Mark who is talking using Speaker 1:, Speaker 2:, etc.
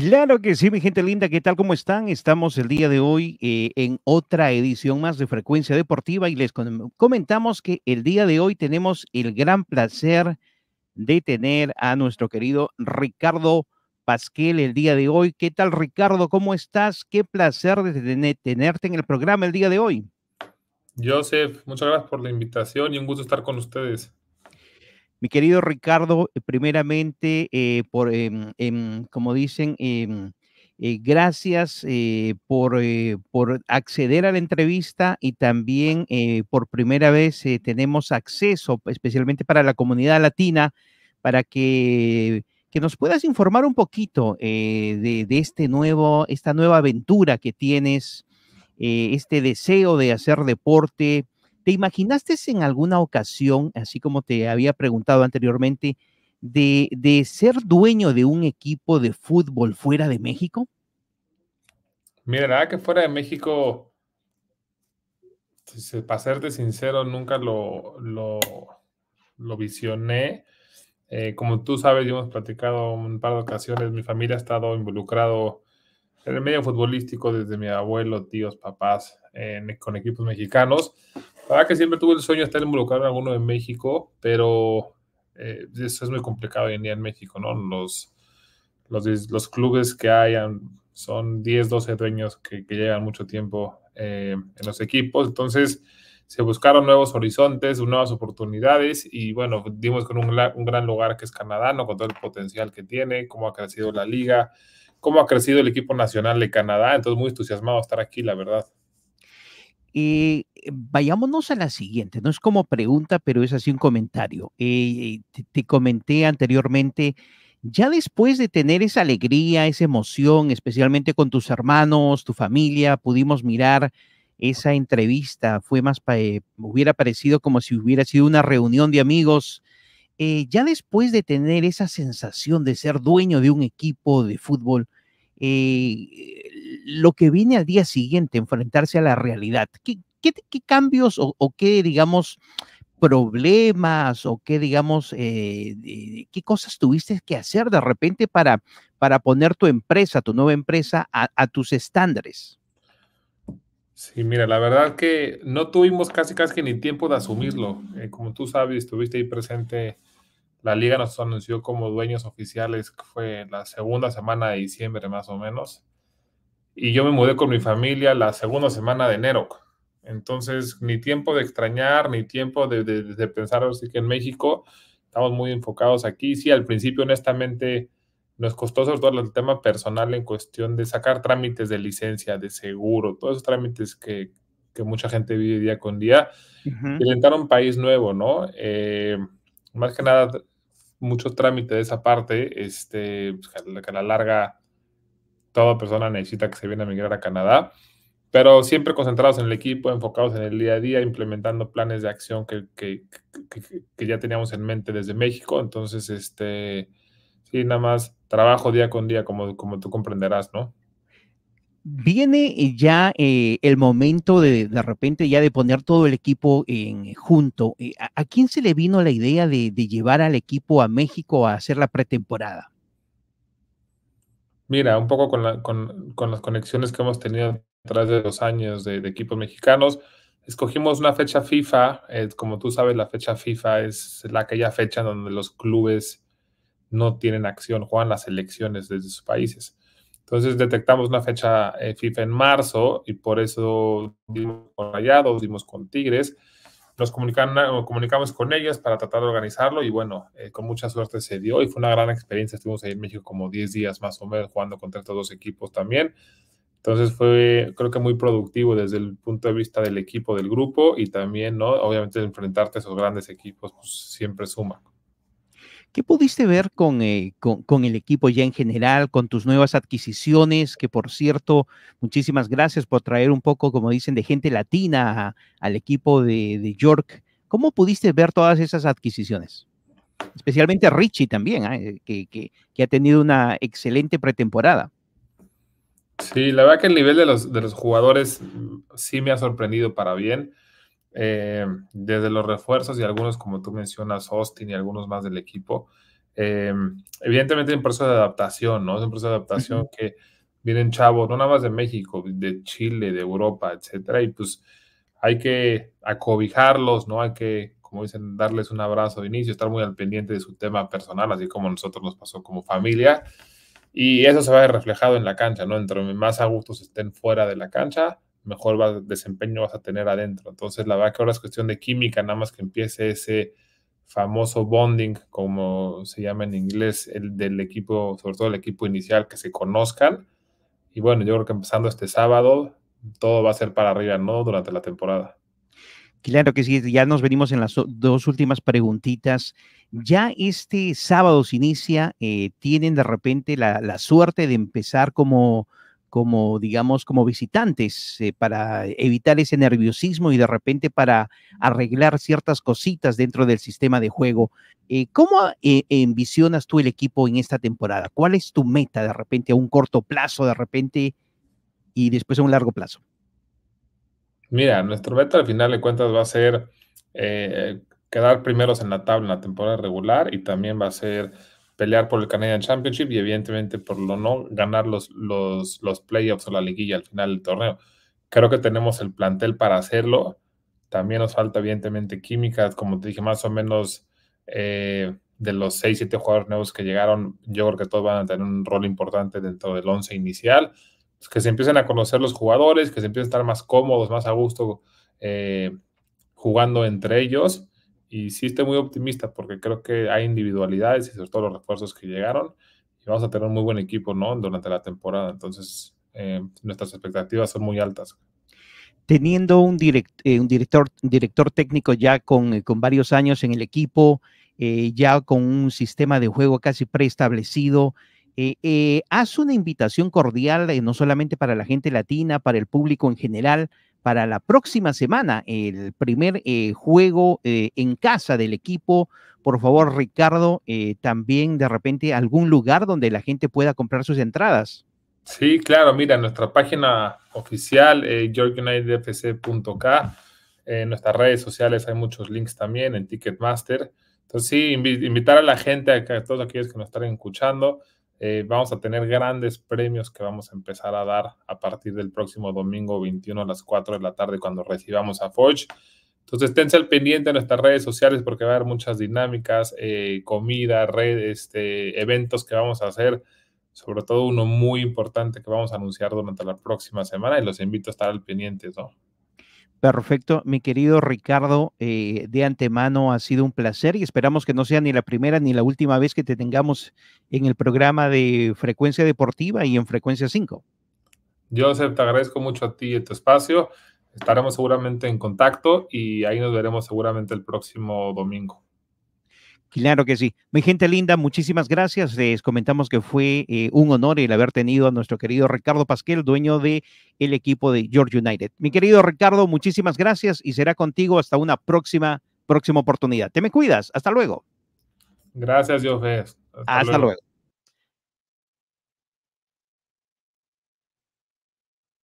Speaker 1: Claro que sí, mi gente linda, ¿qué tal? ¿Cómo están? Estamos el día de hoy eh, en otra edición más de Frecuencia Deportiva y les comentamos que el día de hoy tenemos el gran placer de tener a nuestro querido Ricardo Pasquel el día de hoy. ¿Qué tal, Ricardo? ¿Cómo estás? Qué placer de tenerte en el programa el día de hoy.
Speaker 2: Joseph, muchas gracias por la invitación y un gusto estar con ustedes.
Speaker 1: Mi querido Ricardo, eh, primeramente, eh, em, em, como dicen, em, eh, gracias por, acceder a la entrevista y también por primera vez tenemos acceso, especialmente para la comunidad latina, para que, nos puedas informar un poquito de, de, este nuevo, esta nueva aventura que tienes, este deseo de hacer deporte. ¿Te imaginaste en alguna ocasión, así como te había preguntado anteriormente, de, ser dueño de un equipo de fútbol fuera de México?
Speaker 2: Mira, que fuera de México, para serte sincero, nunca lo, lo, visioné. Eh, como tú sabes, yo hemos platicado un par de ocasiones, mi familia ha estado involucrado en el medio futbolístico desde mi abuelo, tíos, papás, con equipos mexicanos verdad que siempre tuve el sueño de estar involucrado en alguno en México, pero eh, eso es muy complicado hoy en día en México, ¿no? Los, los, clubes que hayan son 10, 12 dueños que, que llegan mucho tiempo eh, en los equipos, entonces se buscaron nuevos horizontes, nuevas oportunidades y bueno, dimos con un, un, gran lugar que es Canadá, ¿no? Con todo el potencial que tiene, cómo ha crecido la liga, cómo ha crecido el equipo nacional de Canadá, entonces muy entusiasmado estar aquí, la verdad.
Speaker 1: Eh, vayámonos a la siguiente, no es como pregunta, pero es así un comentario. Eh, eh, te, comenté anteriormente, ya después de tener esa alegría, esa emoción, especialmente con tus hermanos, tu familia, pudimos mirar esa entrevista, fue más, hubiera parecido como si hubiera sido una reunión de amigos. ya después de tener esa sensación de ser dueño de un equipo de fútbol, la lo que viene al día siguiente, enfrentarse a la realidad. ¿Qué, cambios o, qué, digamos, problemas o qué, digamos, eh, qué cosas tuviste que hacer de repente para, para poner tu empresa, tu nueva empresa, a, tus estándares?
Speaker 2: Sí, mira, la verdad que no tuvimos casi casi ni tiempo de asumirlo. Eh, como tú sabes, estuviste ahí presente. La liga nos anunció como dueños oficiales, fue la segunda semana de diciembre más o menos y yo me mudé con mi familia la segunda semana de enero. Entonces, ni tiempo de extrañar, ni tiempo de, de, pensar así que en México estamos muy enfocados aquí. Sí, al principio, honestamente, nos costó sobre todo el tema personal en cuestión de sacar trámites de licencia, de seguro, todos esos trámites que, que mucha gente vive día con día. Uh Y un país nuevo, ¿no? Eh, más que nada, muchos trámites de esa parte, este, pues, que a la larga toda persona necesita que se viene a migrar a Canadá, pero siempre concentrados en el equipo, enfocados en el día a día, implementando planes de acción que, que, que, ya teníamos en mente desde México. Entonces, este, sí, nada más trabajo día con día, como, como tú comprenderás, ¿no?
Speaker 1: Viene eh, ya eh, el momento de de repente ya de poner todo el equipo en, junto. Eh, ¿A, quién se le vino la idea de llevar al equipo a México a hacer la pretemporada?
Speaker 2: Mira, un poco con, las conexiones que hemos tenido a de los años de, equipos mexicanos, escogimos una fecha FIFA. Eh, como tú sabes, la fecha FIFA es la, aquella fecha donde los clubes no tienen acción, juegan las elecciones desde sus países. Entonces detectamos una fecha eh, FIFA en marzo y por eso dimos con Rayados, dimos con Tigres nos comunicamos con ellas para tratar de organizarlo y bueno, eh, con mucha suerte se dio y fue una gran experiencia. Estuvimos ahí en México como 10 días más o menos jugando contra estos dos equipos también. Entonces fue, creo que muy productivo desde el punto de vista del equipo, del grupo y también, ¿no? Obviamente enfrentarte a esos grandes equipos pues, siempre suma.
Speaker 1: ¿Qué pudiste ver eh, con, el equipo ya en general, con tus nuevas adquisiciones? Que por cierto, muchísimas gracias por traer un poco, como dicen, de gente latina al equipo de, York. ¿Cómo pudiste ver todas esas adquisiciones? Especialmente Richie también, ah, eh, que, ha tenido una excelente pretemporada.
Speaker 2: Sí, la verdad que el nivel de los, de los jugadores mm, sí me ha sorprendido para bien. Eh, desde los refuerzos y algunos, como tú mencionas, Austin y algunos más del equipo, eh, evidentemente es un proceso de adaptación, ¿no? Es un proceso de adaptación que vienen chavos, no nada más de México, de Chile, de Europa, etcétera, y pues hay que acobijarlos, ¿no? Hay que, como dicen, darles un abrazo de inicio, estar muy al pendiente de su tema personal, así como nosotros nos pasó como familia. Y eso se va a ver reflejado en la cancha, ¿no? Entre más a gustos estén fuera de la cancha, mejor va, desempeño vas a tener adentro. Entonces, la verdad que ahora es cuestión de química, nada más que empiece ese famoso bonding, como se llama en inglés, el del equipo, sobre todo el equipo inicial, que se conozcan. Y bueno, yo creo que empezando este sábado, todo va a ser para arriba, ¿no? Durante la temporada.
Speaker 1: Claro que sí, ya nos venimos en las dos últimas preguntitas. Ya este sábado se inicia, eh, tienen de repente la, la, suerte de empezar como como, digamos, como visitantes, eh, para evitar ese nerviosismo y de repente para arreglar ciertas cositas dentro del sistema de juego. Eh, ¿Cómo eh, envisionas tú el equipo en esta temporada? ¿Cuál es tu meta de repente a un corto plazo, de repente, y después a un largo plazo?
Speaker 2: Mira, nuestro meta al final de cuentas va a ser quedar primeros en la tabla en la temporada regular y también va a ser pelear por el Canadian Championship y evidentemente por lo no ganar los, los, los playoffs o la liguilla al final del torneo. Creo que tenemos el plantel para hacerlo. También nos falta evidentemente química. como te dije, más o menos eh, de los 6, 7 jugadores nuevos que llegaron, yo creo que todos van a tener un rol importante dentro del 11 inicial. Pues, que se empiecen a conocer los jugadores, que se empiecen a estar más cómodos, más a gusto eh, jugando entre ellos y sí estoy muy optimista porque creo que hay individualidades y sobre todo los refuerzos que llegaron. Y vamos a tener un muy buen equipo, ¿no? Durante la temporada. Entonces, eh, nuestras expectativas son muy altas.
Speaker 1: Teniendo un, eh, un director, director técnico ya con, eh, con varios años en el equipo, ya con un sistema de juego casi preestablecido, haz una invitación cordial, no solamente para la gente latina, para el público en general, para la próxima semana, el primer eh, juego eh, en casa del equipo. Por favor, Ricardo, eh, también de repente algún lugar donde la gente pueda comprar sus entradas.
Speaker 2: Sí, claro, mira, nuestra página oficial, eh, en nuestras redes sociales hay muchos links también, en Ticketmaster. Entonces, sí, invitar a la gente, a, todos aquellos que nos están escuchando, eh, vamos a tener grandes premios que vamos a empezar a dar a partir del próximo domingo 21 a las 4 de la tarde cuando recibamos a Forge. Entonces, esténse al pendiente en nuestras redes sociales porque va a haber muchas dinámicas, eh, comida, redes, este, eventos que vamos a hacer, sobre todo uno muy importante que vamos a anunciar durante la próxima semana y los invito a estar al pendiente, ¿no?
Speaker 1: Perfecto, mi querido Ricardo, eh, de antemano ha sido un placer y esperamos que no sea ni la primera ni la última vez que te tengamos en el programa de Frecuencia Deportiva y en Frecuencia 5.
Speaker 2: Yo te agradezco mucho a ti y tu espacio. Estaremos seguramente en contacto y ahí nos veremos seguramente el próximo domingo.
Speaker 1: Claro que sí. Mi gente linda, muchísimas gracias. Les comentamos que fue eh, un honor el haber tenido a nuestro querido Ricardo Pasquel, dueño del el equipo de George United. Mi querido Ricardo, muchísimas gracias y será contigo hasta una próxima, próxima oportunidad. Te me cuidas. Hasta luego.
Speaker 2: Gracias, Dios. Hasta, hasta luego.